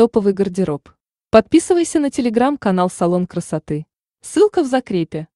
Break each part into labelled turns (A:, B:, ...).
A: Топовый гардероб. Подписывайся на телеграм-канал «Салон красоты». Ссылка в закрепе.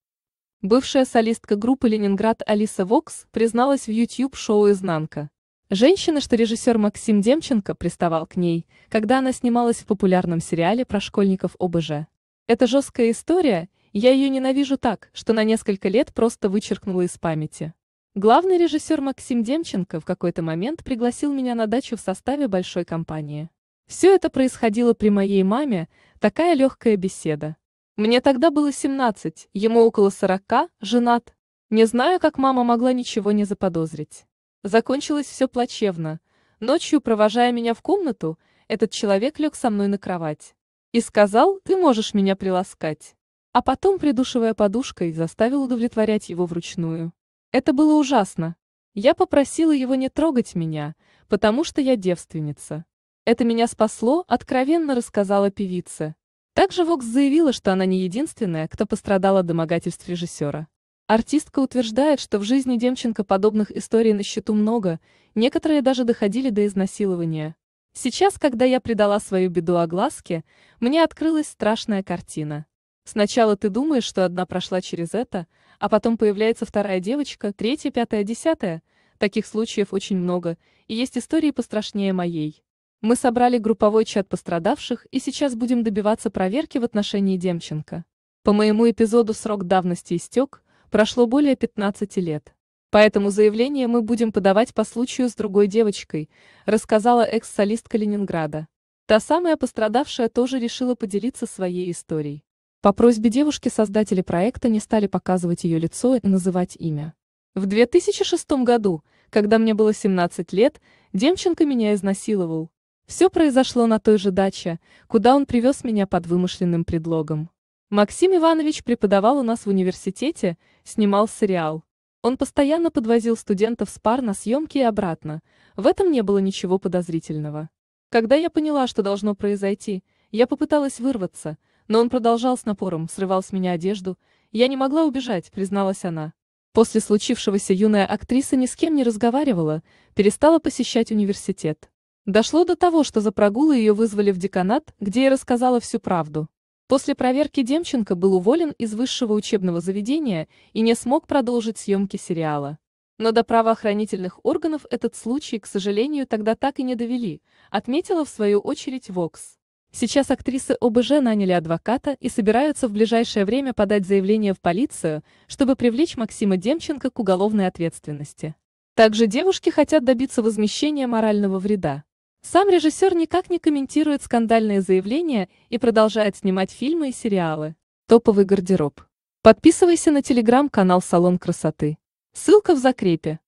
A: Бывшая солистка группы «Ленинград» Алиса Вокс призналась в YouTube-шоу «Изнанка». Женщина, что режиссер Максим Демченко приставал к ней, когда она снималась в популярном сериале про школьников ОБЖ. Это жесткая история, я ее ненавижу так, что на несколько лет просто вычеркнула из памяти. Главный режиссер Максим Демченко в какой-то момент пригласил меня на дачу в составе большой компании. Все это происходило при моей маме, такая легкая беседа. Мне тогда было 17, ему около 40, женат. Не знаю, как мама могла ничего не заподозрить. Закончилось все плачевно. Ночью, провожая меня в комнату, этот человек лег со мной на кровать. И сказал, ты можешь меня приласкать. А потом, придушивая подушкой, заставил удовлетворять его вручную. Это было ужасно. Я попросила его не трогать меня, потому что я девственница. Это меня спасло, откровенно рассказала певица. Также Вокс заявила, что она не единственная, кто пострадал от домогательств режиссера. Артистка утверждает, что в жизни Демченко подобных историй на счету много, некоторые даже доходили до изнасилования. Сейчас, когда я придала свою беду огласке, мне открылась страшная картина. Сначала ты думаешь, что одна прошла через это, а потом появляется вторая девочка, третья, пятая, десятая. Таких случаев очень много, и есть истории пострашнее моей. Мы собрали групповой чат пострадавших и сейчас будем добиваться проверки в отношении Демченко. По моему эпизоду срок давности истек, прошло более 15 лет. Поэтому заявление мы будем подавать по случаю с другой девочкой, рассказала экс-солистка Ленинграда. Та самая пострадавшая тоже решила поделиться своей историей. По просьбе девушки создатели проекта не стали показывать ее лицо и называть имя. В 2006 году, когда мне было 17 лет, Демченко меня изнасиловал. Все произошло на той же даче, куда он привез меня под вымышленным предлогом. Максим Иванович преподавал у нас в университете, снимал сериал. Он постоянно подвозил студентов с пар на съемки и обратно. В этом не было ничего подозрительного. Когда я поняла, что должно произойти, я попыталась вырваться, но он продолжал с напором, срывал с меня одежду. Я не могла убежать, призналась она. После случившегося юная актриса ни с кем не разговаривала, перестала посещать университет. Дошло до того, что за прогулы ее вызвали в деканат, где и рассказала всю правду. После проверки Демченко был уволен из высшего учебного заведения и не смог продолжить съемки сериала. Но до правоохранительных органов этот случай, к сожалению, тогда так и не довели, отметила в свою очередь Вокс. Сейчас актрисы ОБЖ наняли адвоката и собираются в ближайшее время подать заявление в полицию, чтобы привлечь Максима Демченко к уголовной ответственности. Также девушки хотят добиться возмещения морального вреда. Сам режиссер никак не комментирует скандальные заявления и продолжает снимать фильмы и сериалы. Топовый гардероб. Подписывайся на телеграм-канал «Салон красоты». Ссылка в закрепе.